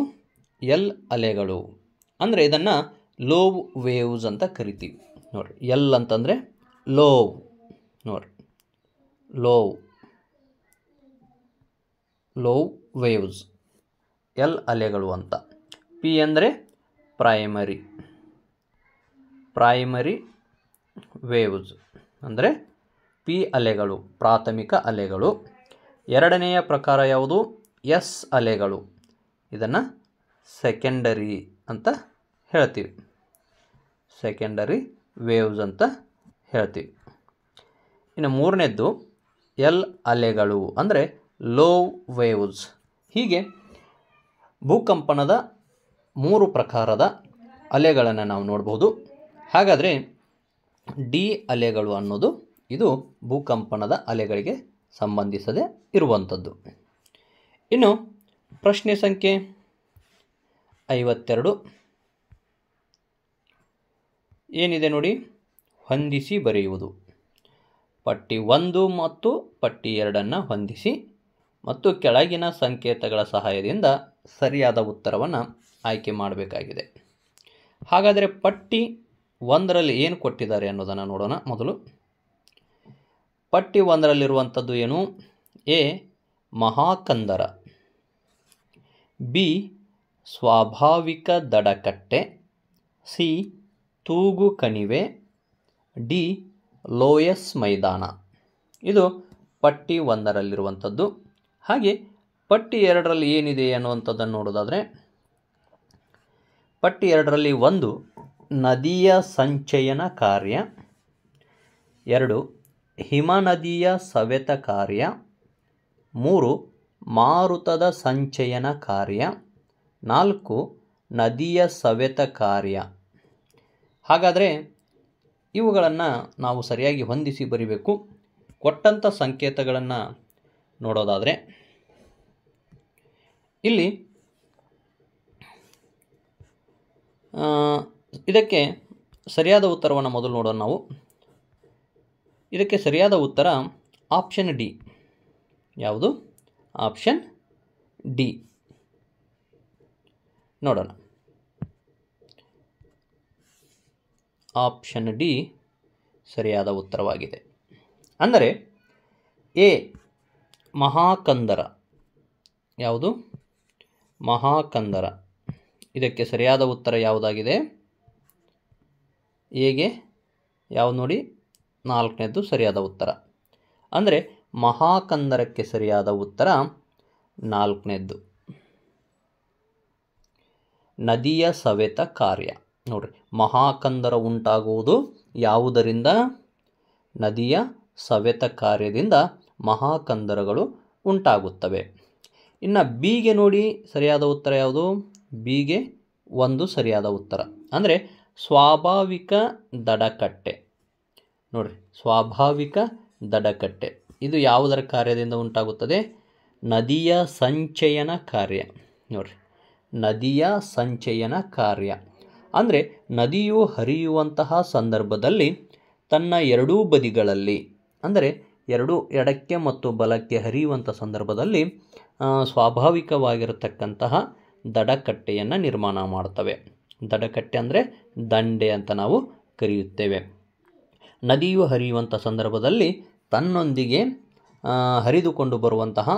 ಎಲ್ ಅಲೆಗಳು ಅಂದರೆ ಇದನ್ನು ಲೋ ವೇವ್ಸ್ ಅಂತ ಕರಿತೀವಿ ನೋಡಿ ಎಲ್ ಅಂತಂದರೆ ಲೋವ್ ನೋಡಿ ಲೋವ್ ಲೋವ್ ವೇವ್ಸ್ ಎಲ್ ಅಲೆಗಳು ಅಂತ ಪಿ ಅಂದರೆ ಪ್ರೈಮರಿ ಪ್ರೈಮರಿ ವೇವ್ಸ್ ಅಂದರೆ ಪಿ ಅಲೆಗಳು ಪ್ರಾಥಮಿಕ ಅಲೆಗಳು ಎರಡನೆಯ ಪ್ರಕಾರ ಯಾವುದು ಎಸ್ ಅಲೆಗಳು ಇದನ್ನು ಸೆಕೆಂಡರಿ ಅಂತ ಹೇಳ್ತೀವಿ ಸೆಕೆಂಡರಿ ವೇವ್ಸ್ ಅಂತ ಹೇಳ್ತೀವಿ ಇನ್ನು ಮೂರನೇದ್ದು ಎಲ್ ಅಲೆಗಳು ಅಂದರೆ ಲೋ ವೇವ್ಸ್ ಹೀಗೆ ಭೂಕಂಪನದ ಮೂರು ಪ್ರಕಾರದ ಅಲೆಗಳನ್ನು ನಾವು ನೋಡ್ಬೋದು ಹಾಗಾದರೆ ಡಿ ಅಲೆಗಳು ಅನ್ನೋದು ಇದು ಭೂಕಂಪನದ ಅಲೆಗಳಿಗೆ ಸಂಬಂಧಿಸದೆ ಇರುವಂಥದ್ದು ಇನ್ನು ಪ್ರಶ್ನೆ ಸಂಖ್ಯೆ ಐವತ್ತೆರಡು ಏನಿದೆ ನೋಡಿ ಹೊಂದಿಸಿ ಬರೆಯುವುದು ಪಟ್ಟಿ ಒಂದು ಮತ್ತು ಪಟ್ಟಿ ಎರಡನ್ನು ಹೊಂದಿಸಿ ಮತ್ತು ಕೆಳಗಿನ ಸಂಕೇತಗಳ ಸಹಾಯದಿಂದ ಸರಿಯಾದ ಉತ್ತರವನ್ನು ಆಯ್ಕೆ ಮಾಡಬೇಕಾಗಿದೆ ಹಾಗಾದರೆ ಪಟ್ಟಿ ಒಂದರಲ್ಲಿ ಏನು ಕೊಟ್ಟಿದ್ದಾರೆ ಅನ್ನೋದನ್ನು ನೋಡೋಣ ಮೊದಲು ಪಟ್ಟಿ ಒಂದರಲ್ಲಿರುವಂಥದ್ದು ಏನು ಎ ಮಹಾಕಂದರ ಬಿ ಸ್ವಾಭಾವಿಕ ದಡಕಟ್ಟೆ ಸಿ ತೂಗು ಕಣಿವೆ ಡಿ ಲೋಯಸ್ ಮೈದಾನ ಇದು ಪಟ್ಟಿ ಒಂದರಲ್ಲಿರುವಂಥದ್ದು ಹಾಗೆ ಪಟ್ಟಿ ಎರಡರಲ್ಲಿ ಏನಿದೆ ಅನ್ನುವಂಥದ್ದನ್ನು ನೋಡೋದಾದರೆ ಪಟ್ಟಿ ಎರಡರಲ್ಲಿ ಒಂದು ನದಿಯ ಸಂಚಯನ ಕಾರ್ಯ ಎರಡು ಹಿಮನದಿಯ ಸವೆತ ಕಾರ್ಯ ಮೂರು ಮಾರುತದ ಸಂಚಯನ ಕಾರ್ಯ ನಾಲ್ಕು ನದಿಯ ಸವೆತ ಕಾರ್ಯ ಹಾಗಾದರೆ ಇವುಗಳನ್ನು ನಾವು ಸರಿಯಾಗಿ ಹೊಂದಿಸಿ ಬರಿಬೇಕು ಕೊಟ್ಟಂಥ ಸಂಕೇತಗಳನ್ನು ನೋಡೋದಾದರೆ ಇಲ್ಲಿ ಇದಕ್ಕೆ ಸರಿಯಾದ ಉತ್ತರವನ್ನು ಮೊದಲು ನೋಡೋಣ ನಾವು ಇದಕ್ಕೆ ಸರಿಯಾದ ಉತ್ತರ ಆಪ್ಷನ್ ಡಿ ಯಾವುದು ಆಪ್ಷನ್ ಡಿ ನೋಡೋಣ ಆಪ್ಷನ್ ಡಿ ಸರಿಯಾದ ಉತ್ತರವಾಗಿದೆ ಅಂದರೆ ಎ ಮಹಾಕಂದರ ಯಾವುದು ಮಹಾಕಂದರ ಇದಕ್ಕೆ ಸರಿಯಾದ ಉತ್ತರ ಯಾವುದಾಗಿದೆ ಎಗೆ ಯಾವ ನೋಡಿ ನಾಲ್ಕನೇದು ಸರಿಯಾದ ಉತ್ತರ ಅಂದರೆ ಮಹಾಕಂದರಕ್ಕೆ ಸರಿಯಾದ ಉತ್ತರ ನಾಲ್ಕನೇದ್ದು ನದಿಯ ಸವೆತ ಕಾರ್ಯ ನೋಡ್ರಿ ಮಹಾಕಂದರ ಉಂಟಾಗುವುದು ಯಾವುದರಿಂದ ನದಿಯ ಸವೆತ ಕಾರ್ಯದಿಂದ ಮಹಾಕಂದರಗಳು ಉಂಟಾಗುತ್ತವೆ ಇನ್ನು ಬಿಗೆ ನೋಡಿ ಸರಿಯಾದ ಉತ್ತರ ಯಾವುದು ಬಿಗೆ ಒಂದು ಸರಿಯಾದ ಉತ್ತರ ಅಂದರೆ ಸ್ವಾಭಾವಿಕ ದಡಕಟ್ಟೆ ನೋಡಿರಿ ಸ್ವಾಭಾವಿಕ ದಡಕಟ್ಟೆ ಇದು ಯಾವುದರ ಕಾರ್ಯದಿಂದ ಉಂಟಾಗುತ್ತದೆ ನದಿಯ ಸಂಚಯನ ಕಾರ್ಯ ನೋಡಿರಿ ನದಿಯ ಸಂಚಯನ ಕಾರ್ಯ ಅಂದರೆ ನದಿಯು ಹರಿಯುವಂತಹ ಸಂದರ್ಭದಲ್ಲಿ ತನ್ನ ಎರಡೂ ಬದಿಗಳಲ್ಲಿ ಅಂದರೆ ಎರಡೂ ಎಡಕ್ಕೆ ಮತ್ತು ಬಲಕ್ಕೆ ಹರಿಯುವಂಥ ಸಂದರ್ಭದಲ್ಲಿ ಸ್ವಾಭಾವಿಕವಾಗಿರತಕ್ಕಂತಹ ದಡಕಟ್ಟೆಯನ್ನು ನಿರ್ಮಾಣ ಮಾಡ್ತವೆ ದಡಕಟ್ಟೆ ಅಂದರೆ ದಂಡೆ ಅಂತ ನಾವು ಕರೆಯುತ್ತೇವೆ ನದಿಯು ಹರಿಯುವಂಥ ಸಂದರ್ಭದಲ್ಲಿ ತನ್ನೊಂದಿಗೆ ಹರಿದುಕೊಂಡು ಬರುವಂತಹ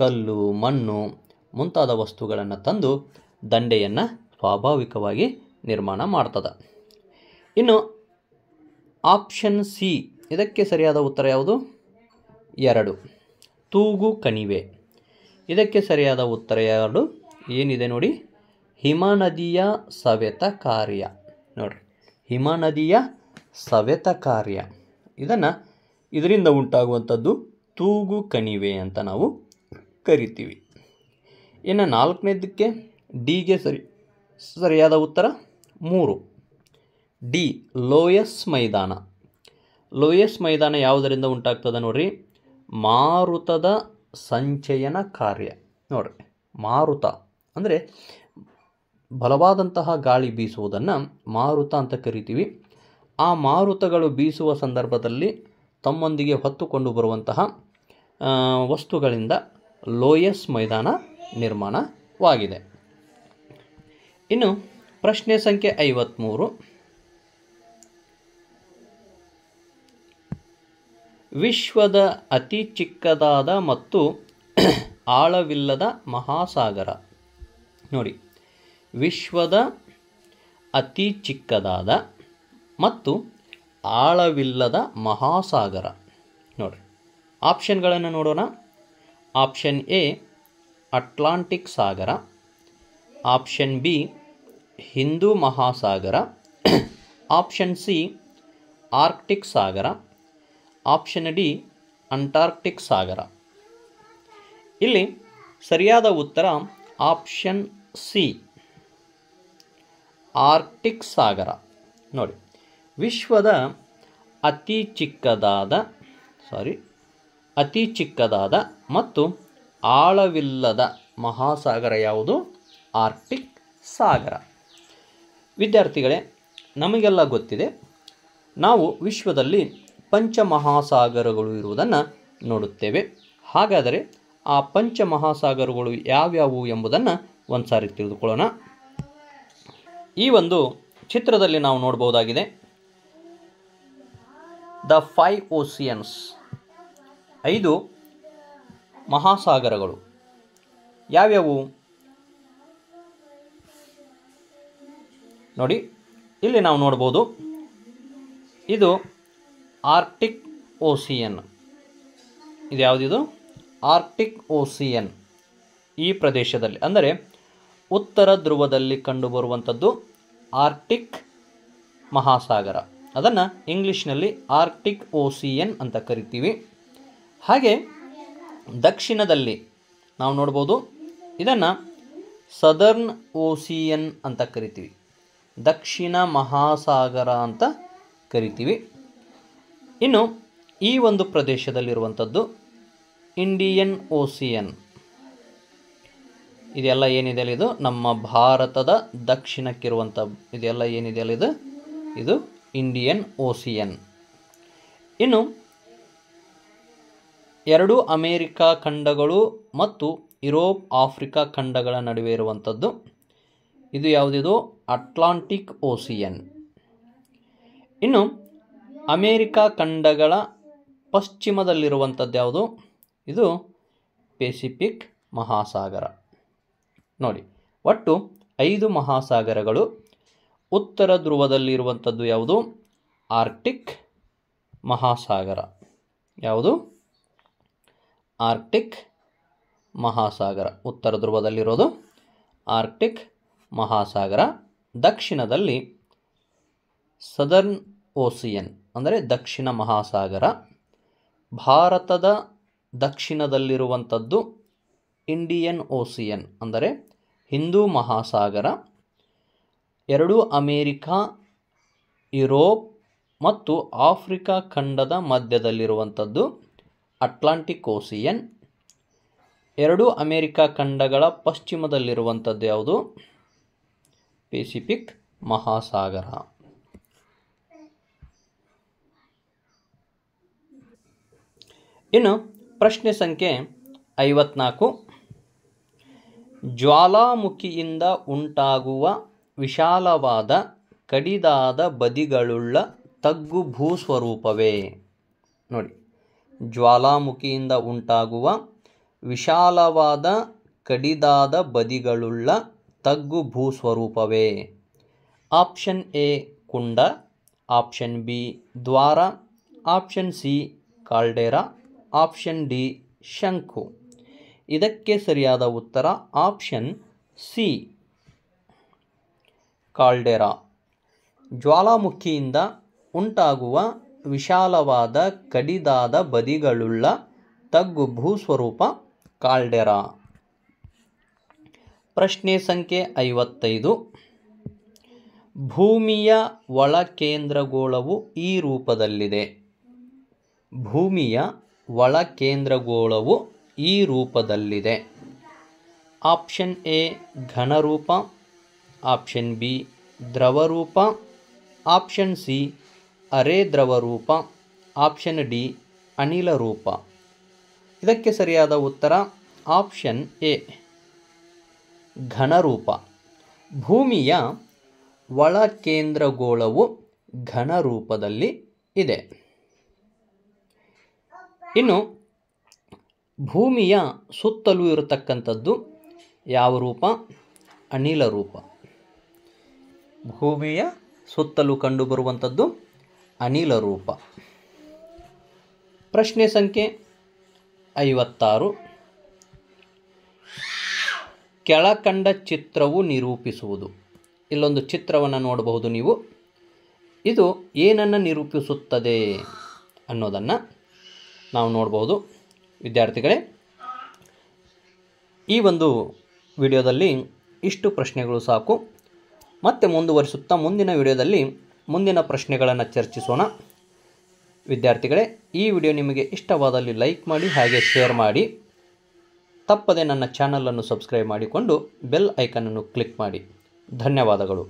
ಕಲ್ಲು ಮಣ್ಣು ಮುಂತಾದ ವಸ್ತುಗಳನ್ನು ತಂದು ದಂಡೆಯನ್ನು ಸ್ವಾಭಾವಿಕವಾಗಿ ನಿರ್ಮಾಣ ಮಾಡ್ತದೆ ಇನ್ನು ಆಪ್ಷನ್ ಸಿ ಇದಕ್ಕೆ ಸರಿಯಾದ ಉತ್ತರ ಯಾವುದು ಎರಡು ತೂಗು ಕಣಿವೆ ಇದಕ್ಕೆ ಸರಿಯಾದ ಉತ್ತರ ಎರಡು ಏನಿದೆ ನೋಡಿ ಹಿಮಾನದಿಯ ಸವೆತ ಕಾರ್ಯ ನೋಡಿರಿ ಹಿಮನದಿಯ ಸವೆತ ಕಾರ್ಯ ಇದನ್ನು ಇದರಿಂದ ಉಂಟಾಗುವಂಥದ್ದು ತೂಗು ಕಣಿವೆ ಅಂತ ನಾವು ಕರಿತೀವಿ ಇನ್ನು ನಾಲ್ಕನೇದಕ್ಕೆ ಡಿಗೆ ಸರಿ ಸರಿಯಾದ ಉತ್ತರ ಮೂರು ಡಿ ಲೋಯಸ್ ಮೈದಾನ ಲೋಯಸ್ ಮೈದಾನ ಯಾವುದರಿಂದ ಉಂಟಾಗ್ತದೆ ನೋಡ್ರಿ ಮಾರುತದ ಸಂಚಯನ ಕಾರ್ಯ ನೋಡ್ರಿ ಮಾರುತ ಅಂದರೆ ಬಲವಾದಂತಹ ಗಾಳಿ ಬೀಸುವುದನ್ನು ಮಾರುತ ಅಂತ ಕರಿತೀವಿ ಆ ಮಾರುತಗಳು ಬೀಸುವ ಸಂದರ್ಭದಲ್ಲಿ ತಮ್ಮೊಂದಿಗೆ ಹೊತ್ತುಕೊಂಡು ಬರುವಂತಹ ವಸ್ತುಗಳಿಂದ ಲೋಯಸ್ ಮೈದಾನ ನಿರ್ಮಾಣವಾಗಿದೆ ಇನ್ನು ಪ್ರಶ್ನೆ ಸಂಖ್ಯೆ ಐವತ್ಮೂರು ವಿಶ್ವದ ಅತಿ ಚಿಕ್ಕದಾದ ಮತ್ತು ಆಳವಿಲ್ಲದ ಮಹಾಸಾಗರ ನೋಡಿ ವಿಶ್ವದ ಅತಿ ಚಿಕ್ಕದಾದ ಮತ್ತು ಆಳವಿಲ್ಲದ ಮಹಾಸಾಗರ ನೋಡಿ ಆಪ್ಷನ್ಗಳನ್ನು ನೋಡೋಣ ಆಪ್ಷನ್ ಎ ಅಟ್ಲಾಂಟಿಕ್ ಸಾಗರ ಆಪ್ಷನ್ ಬಿ ಹಿಂದೂ ಮಹಾಸಾಗರ ಆಪ್ಷನ್ ಸಿ ಆರ್ಕ್ಟಿಕ್ ಸಾಗರ ಆಪ್ಷನ್ ಡಿ ಅಂಟಾರ್ಕ್ಟಿಕ್ ಸಾಗರ ಇಲ್ಲಿ ಸರಿಯಾದ ಉತ್ತರ ಆಪ್ಷನ್ ಸಿ ಆರ್ಕ್ಟಿಕ್ ಸಾಗರ ನೋಡಿ ವಿಶ್ವದ ಅತಿ ಚಿಕ್ಕದಾದ ಸಾರಿ ಅತಿ ಚಿಕ್ಕದಾದ ಮತ್ತು ಆಳವಿಲ್ಲದ ಮಹಾಸಾಗರ ಯಾವುದು ಆರ್ಕ್ಟಿಕ್ ಸಾಗರ ವಿದ್ಯಾರ್ಥಿಗಳೇ ನಮಗೆಲ್ಲ ಗೊತ್ತಿದೆ ನಾವು ವಿಶ್ವದಲ್ಲಿ ಪಂಚಮಹಾಸಾಗರಗಳು ಇರುವುದನ್ನು ನೋಡುತ್ತೇವೆ ಹಾಗಾದರೆ ಆ ಪಂಚಮಹಾಸಾಗರಗಳು ಯಾವ್ಯಾವು ಎಂಬುದನ್ನು ಒಂದು ಸಾರಿ ತಿಳಿದುಕೊಳ್ಳೋಣ ಈ ಒಂದು ಚಿತ್ರದಲ್ಲಿ ನಾವು ನೋಡ್ಬೋದಾಗಿದೆ ದ ಫೈ ಓಸಿಯನ್ಸ್ ಐದು ಮಹಾಸಾಗರಗಳು ಯಾವ್ಯಾವು ನೋಡಿ ಇಲ್ಲಿ ನಾವು ನೋಡ್ಬೋದು ಇದು ಆರ್ಟಿಕ್ ಓಸಿಯನ್ ಇದು ಯಾವುದಿದು ಆರ್ಟಿಕ್ ಓಸಿಯನ್ ಈ ಪ್ರದೇಶದಲ್ಲಿ ಅಂದರೆ ಉತ್ತರ ಧ್ರುವದಲ್ಲಿ ಕಂಡುಬರುವಂಥದ್ದು ಆರ್ಟಿಕ್ ಮಹಾಸಾಗರ ಅದನ್ನು ಇಂಗ್ಲೀಷ್ನಲ್ಲಿ ಆರ್ಟಿಕ್ ಓಸಿಯನ್ ಅಂತ ಕರಿತೀವಿ ಹಾಗೆ ದಕ್ಷಿಣದಲ್ಲಿ ನಾವು ನೋಡ್ಬೋದು ಇದನ್ನು ಸದರ್ನ್ ಓಸಿಯನ್ ಅಂತ ಕರಿತೀವಿ ದಕ್ಷಿಣ ಮಹಾಸಾಗರ ಅಂತ ಕರಿತೀವಿ ಇನ್ನು ಈ ಒಂದು ಪ್ರದೇಶದಲ್ಲಿರುವಂಥದ್ದು ಇಂಡಿಯನ್ ಓಸಿಯನ್ ಇದೆಲ್ಲ ಏನಿದೆ ಅಲ್ಲ ಇದು ನಮ್ಮ ಭಾರತದ ದಕ್ಷಿಣಕ್ಕಿರುವಂಥ ಇದೆಲ್ಲ ಏನಿದೆ ಅಲ್ಲ ಇದು ಇದು ಇಂಡಿಯನ್ ಓಸಿಯನ್ ಇನ್ನು ಎರಡು ಅಮೇರಿಕಾ ಖಂಡಗಳು ಮತ್ತು ಯುರೋಪ್ ಆಫ್ರಿಕಾ ಖಂಡಗಳ ನಡುವೆ ಇರುವಂಥದ್ದು ಇದು ಯಾವುದಿದು ಅಟ್ಲಾಂಟಿಕ್ ಓಸಿಯನ್ ಇನ್ನು ಅಮೇರಿಕಾ ಖಂಡಗಳ ಪಶ್ಚಿಮದಲ್ಲಿರುವಂಥದ್ದು ಯಾವುದು ಇದು ಪೆಸಿಫಿಕ್ ಮಹಾಸಾಗರ ನೋಡಿ ಒಟ್ಟು ಐದು ಮಹಾಸಾಗರಗಳು ಉತ್ತರ ಧ್ರುವದಲ್ಲಿರುವಂಥದ್ದು ಯಾವುದು ಆರ್ಕ್ಟಿಕ್ ಮಹಾಸಾಗರ ಯಾವುದು ಆರ್ಕ್ಟಿಕ್ ಮಹಾಸಾಗರ ಉತ್ತರ ಧ್ರುವದಲ್ಲಿರೋದು ಆರ್ಕ್ಟಿಕ್ ಮಹಾಸಾಗರ ದಕ್ಷಿಣದಲ್ಲಿ ಸದರ್ನ್ ಓಸಿಯನ್ ಅಂದರೆ ದಕ್ಷಿಣ ಮಹಾಸಾಗರ ಭಾರತದ ದಕ್ಷಿಣದಲ್ಲಿರುವಂಥದ್ದು ಇಂಡಿಯನ್ ಓಸಿಯನ್ ಅಂದರೆ ಹಿಂದೂ ಮಹಾಸಾಗರ ಎರಡು ಅಮೇರಿಕಾ ಯುರೋಪ್ ಮತ್ತು ಆಫ್ರಿಕಾ ಖಂಡದ ಮಧ್ಯದಲ್ಲಿರುವಂಥದ್ದು ಅಟ್ಲಾಂಟಿಕ್ ಓಸಿಯನ್ ಎರಡು ಅಮೇರಿಕಾ ಖಂಡಗಳ ಪಶ್ಚಿಮದಲ್ಲಿರುವಂಥದ್ದು ಯಾವುದು ಪೆಸಿಫಿಕ್ ಮಹಾಸಾಗರ ಇನ್ನು ಪ್ರಶ್ನೆ ಸಂಖ್ಯೆ ಐವತ್ನಾಲ್ಕು ಜ್ವಾಲಾಮುಖಿಯಿಂದ ಉಂಟಾಗುವ ವಿಶಾಲವಾದ ಕಡಿದಾದ ಬದಿಗಳುಳ್ಳ ತಗ್ಗು ಭೂಸ್ವರೂಪವೇ ನೋಡಿ ಜ್ವಾಲಾಮುಖಿಯಿಂದ ಉಂಟಾಗುವ ವಿಶಾಲವಾದ ಕಡಿದಾದ ಬದಿಗಳುಳ್ಳ ತಗ್ಗು ಭೂಸ್ವರೂಪವೇ ಆಪ್ಷನ್ ಎ ಕುಂಡ ಆಪ್ಷನ್ ಬಿ ದ್ವಾರ option C caldera option D ಶಂಕು ಇದಕ್ಕೆ ಸರಿಯಾದ ಉತ್ತರ ಆಪ್ಷನ್ ಸಿ ಕಾಲ್ಡೆರಾ ಜ್ವಾಲಾಮುಖಿಯಿಂದ ಉಂಟಾಗುವ ವಿಶಾಲವಾದ ಕಡಿದಾದ ಬದಿಗಳುಳ್ಳ ತಗ್ಗು ಭೂಸ್ವರೂಪ ಕಾಲ್ಡೆರಾ ಪ್ರಶ್ನೆ ಸಂಖ್ಯೆ ಐವತ್ತೈದು ಭೂಮಿಯ ಒಳಕೇಂದ್ರಗೋಳವು ಈ ರೂಪದಲ್ಲಿದೆ ಭೂಮಿಯ ಒಳಕೇಂದ್ರಗೋಳವು ಈ ರೂಪದಲ್ಲಿದೆ ಆಪ್ಷನ್ ಎ ಘನರೂಪ ಆಪ್ಷನ್ ಬಿ ದ್ರವರೂಪ ಆಪ್ಷನ್ ಸಿ ಅರೆ ದ್ರವರೂಪ ಆಪ್ಷನ್ ಡಿ ಅನಿಲ ರೂಪ ಇದಕ್ಕೆ ಸರಿಯಾದ ಉತ್ತರ ಆಪ್ಷನ್ ಎ ಘನರೂಪ ಭೂಮಿಯ ಒಳಕೇಂದ್ರಗೋಳವು ಘನರೂಪದಲ್ಲಿ ಇದೆ ಇನ್ನು ಭೂಮಿಯ ಸುತ್ತಲೂ ಇರತಕ್ಕಂಥದ್ದು ಯಾವ ರೂಪ ಅನಿಲ ರೂಪ ಭೂಮಿಯ ಸುತ್ತಲೂ ಕಂಡುಬರುವಂಥದ್ದು ಅನಿಲ ರೂಪ ಪ್ರಶ್ನೆ ಸಂಖ್ಯೆ ಐವತ್ತಾರು ಕೆಳಕಂಡ ಚಿತ್ರವು ನಿರೂಪಿಸುವುದು ಇಲ್ಲೊಂದು ಚಿತ್ರವನ್ನು ನೋಡಬಹುದು ನೀವು ಇದು ಏನನ್ನು ನಿರೂಪಿಸುತ್ತದೆ ಅನ್ನೋದನ್ನು ನಾವು ನೋಡಬಹುದು ವಿದ್ಯಾರ್ಥಿಗಳೇ ಈ ಒಂದು ವಿಡಿಯೋದಲ್ಲಿ ಇಷ್ಟು ಪ್ರಶ್ನೆಗಳು ಸಾಕು ಮತ್ತೆ ಮುಂದುವರಿಸುತ್ತಾ ಮುಂದಿನ ವಿಡಿಯೋದಲ್ಲಿ ಮುಂದಿನ ಪ್ರಶ್ನೆಗಳನ್ನು ಚರ್ಚಿಸೋಣ ವಿದ್ಯಾರ್ಥಿಗಳೇ ಈ ವಿಡಿಯೋ ನಿಮಗೆ ಇಷ್ಟವಾದಲ್ಲಿ ಲೈಕ್ ಮಾಡಿ ಹಾಗೆ ಶೇರ್ ಮಾಡಿ ತಪ್ಪದೆ ನನ್ನ ಚಾನಲನ್ನು ಸಬ್ಸ್ಕ್ರೈಬ್ ಮಾಡಿಕೊಂಡು ಬೆಲ್ ಐಕನನ್ನು ಕ್ಲಿಕ್ ಮಾಡಿ ಧನ್ಯವಾದಗಳು